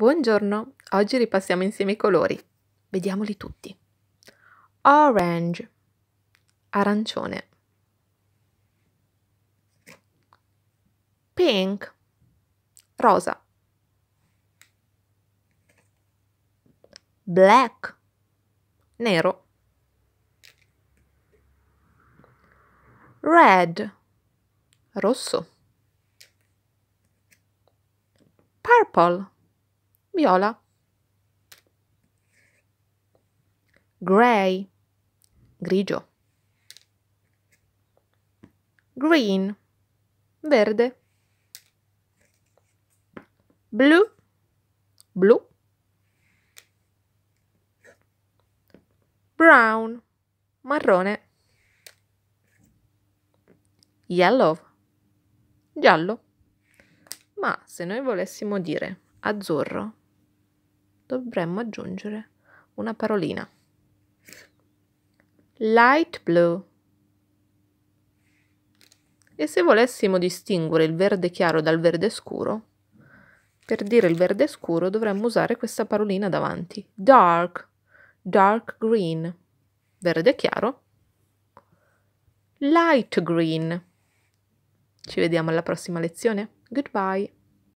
Buongiorno, oggi ripassiamo insieme i colori. Vediamoli tutti. Orange, arancione. Pink, rosa. Black, nero. Red, rosso. Purple, viola, grey, grigio, green, verde, Blu, blu, brown, marrone, yellow, giallo. Ma se noi volessimo dire azzurro, dovremmo aggiungere una parolina. Light blue. E se volessimo distinguere il verde chiaro dal verde scuro, per dire il verde scuro dovremmo usare questa parolina davanti. Dark, dark green, verde chiaro, light green. Ci vediamo alla prossima lezione. Goodbye.